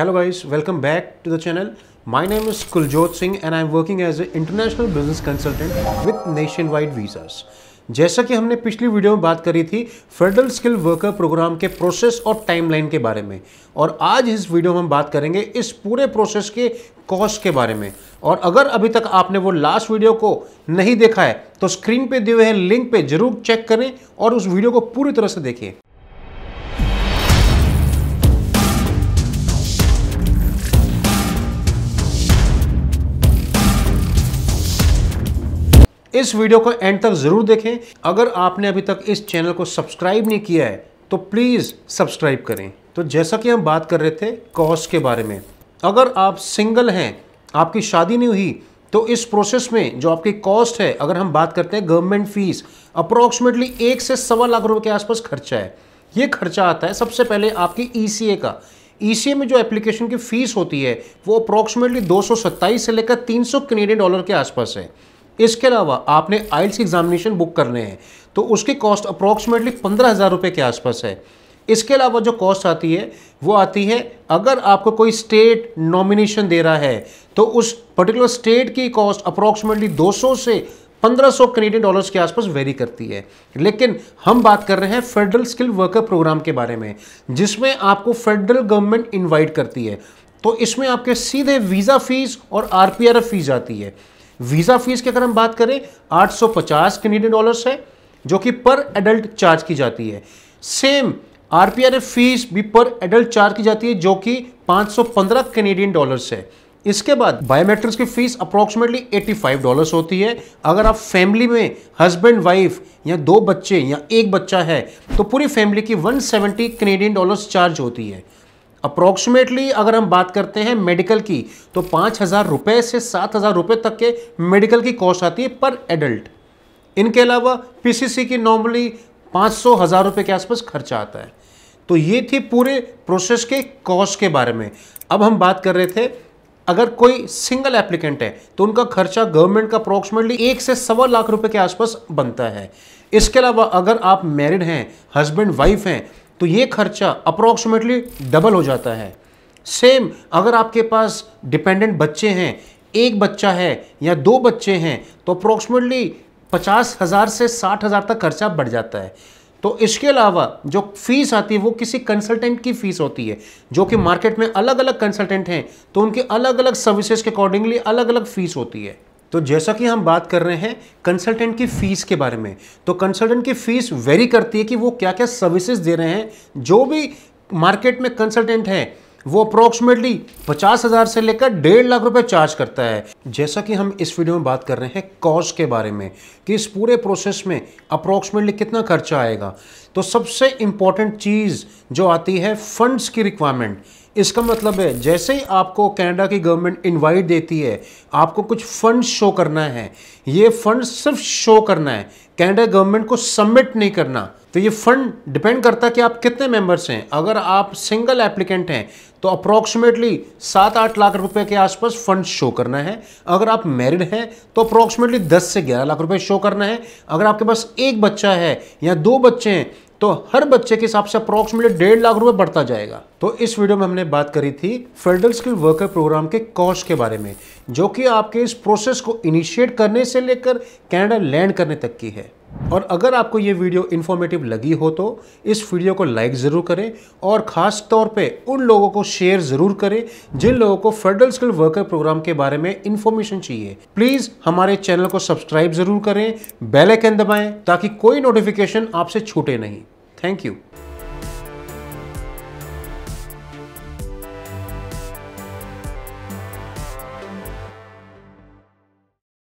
hello welcome back to the channel my name is Kuljot Singh and I am working as a international business consultant with nationwide visas जैसा कि हमने पिछली video में बात करी थी फेडरल स्किल वर्कर प्रोग्राम के प्रोसेस और टाइमलाइन के बारे में और आज इस वीडियो में हम बात करेंगे इस पूरे प्रोसेस के कॉस्ट के बारे में और अगर अभी तक आपने वो लास्ट वीडियो को नहीं देखा है तो स्क्रीन पे दिए हुए लिंक पे जरूर चेक करें और उस वीडियो को पूरी तरह से देखें इस वीडियो को एंड तक ज़रूर देखें अगर आपने अभी तक इस चैनल को सब्सक्राइब नहीं किया है तो प्लीज़ सब्सक्राइब करें तो जैसा कि हम बात कर रहे थे कॉस्ट के बारे में अगर आप सिंगल हैं आपकी शादी नहीं हुई तो इस प्रोसेस में जो आपकी कॉस्ट है अगर हम बात करते हैं गवर्नमेंट फीस अप्रोक्सीमेटली एक से सवा लाख रुपए के आसपास खर्चा है ये खर्चा आता है सबसे पहले आपकी ई e का ई e में जो एप्लीकेशन की फ़ीस होती है वो अप्रोक्सीमेटली दो से लेकर सौ कनेडियन डॉलर के आसपास है इसके अलावा आपने आइल्स के एग्जामिनेशन बुक करने हैं तो उसकी कॉस्ट अप्रोक्सीमेटली पंद्रह हज़ार रुपये के आसपास है इसके अलावा जो कॉस्ट आती है वो आती है अगर आपको कोई स्टेट नॉमिनेशन दे रहा है तो उस पर्टिकुलर स्टेट की कॉस्ट अप्रोक्सीमेटली 200 से 1500 कनेडियन डॉलर्स के आसपास वेरी करती है लेकिन हम बात कर रहे हैं फेडरल स्किल वर्कर प्रोग्राम के बारे में जिसमें आपको फेडरल गवर्नमेंट इन्वाइट करती है तो इसमें आपके सीधे वीज़ा फीस और आर फीस आती है वीज़ा फीस की अगर हम बात करें 850 कनेडियन डॉलर्स है जो कि पर एडल्ट चार्ज की जाती है सेम आरपीआरएफ फीस भी पर एडल्ट चार्ज की जाती है जो कि 515 कनेडियन डॉलर्स है इसके बाद बायोमेट्रिक्स की फीस अप्रॉक्सीमेटली 85 डॉलर्स होती है अगर आप फैमिली में हस्बैंड वाइफ या दो बच्चे या एक बच्चा है तो पूरी फैमिली की 170 कनेडियन डॉलर्स चार्ज होती है अप्रोक्सीमेटली अगर हम बात करते हैं मेडिकल की तो पाँच हज़ार रुपये से सात हज़ार रुपये तक के मेडिकल की कॉस्ट आती है पर एडल्ट इनके अलावा पीसीसी की नॉर्मली पाँच सौ हज़ार रुपये के आसपास खर्चा आता है तो ये थी पूरे प्रोसेस के कॉस्ट के बारे में अब हम बात कर रहे थे अगर कोई सिंगल एप्लीकेंट है तो उनका खर्चा गवर्नमेंट का अप्रोक्सीमेटली एक से सवा लाख रुपये के आसपास बनता है इसके अलावा अगर आप मैरिड हैं हस्बैंड वाइफ हैं तो ये खर्चा अप्रोक्सीमेटली डबल हो जाता है सेम अगर आपके पास डिपेंडेंट बच्चे हैं एक बच्चा है या दो बच्चे हैं तो अप्रोक्सीमेटली पचास हज़ार से साठ हज़ार तक खर्चा बढ़ जाता है तो इसके अलावा जो फीस आती है वो किसी कंसल्टेंट की फ़ीस होती है जो कि मार्केट में अलग अलग कंसल्टेंट हैं तो उनके अलग अलग सर्विसेज के अकॉर्डिंगली अलग अलग फ़ीस होती है तो जैसा कि हम बात कर रहे हैं कंसल्टेंट की फ़ीस के बारे में तो कंसल्टेंट की फ़ीस वेरी करती है कि वो क्या क्या सर्विसेज दे रहे हैं जो भी मार्केट में कंसल्टेंट है वो अप्रोक्सीमेटली पचास हज़ार से लेकर डेढ़ लाख रुपए चार्ज करता है जैसा कि हम इस वीडियो में बात कर रहे हैं कॉस्ट के बारे में कि इस पूरे प्रोसेस में अप्रोक्सीमेटली कितना खर्चा आएगा तो सबसे इंपॉर्टेंट चीज़ जो आती है फंड्स की रिक्वायरमेंट इसका मतलब है जैसे ही आपको कनाडा की गवर्नमेंट इनवाइट देती है आपको कुछ फंड शो करना है ये फंड सिर्फ शो करना है कनाडा गवर्नमेंट को सबमिट नहीं करना तो ये फंड डिपेंड करता है कि आप कितने मेंबर्स हैं अगर आप सिंगल एप्लीकेंट हैं तो अप्रोक्सीमेटली सात आठ लाख रुपए के आसपास फंड शो करना है अगर आप मैरिड हैं तो अप्रोक्सीमेटली दस से ग्यारह लाख रुपए शो करना है अगर आपके पास एक बच्चा है या दो बच्चे हैं तो हर बच्चे के हिसाब से अप्रोक्सीमेटली डेढ़ लाख रुपए बढ़ता जाएगा तो इस वीडियो में हमने बात करी थी फेडरल स्किल वर्कर प्रोग्राम के कॉस्ट के बारे में जो कि आपके इस प्रोसेस को इनिशिएट करने से लेकर कैनेडा लैंड करने तक की है और अगर आपको ये वीडियो इन्फॉर्मेटिव लगी हो तो इस वीडियो को लाइक ज़रूर करें और ख़ास तौर पे उन लोगों को शेयर ज़रूर करें जिन लोगों को फेडरल स्किल वर्कर प्रोग्राम के बारे में इन्फॉर्मेशन चाहिए प्लीज़ हमारे चैनल को सब्सक्राइब ज़रूर करें बेल आइकन दबाएं ताकि कोई नोटिफिकेशन आपसे छूटे नहीं थैंक यू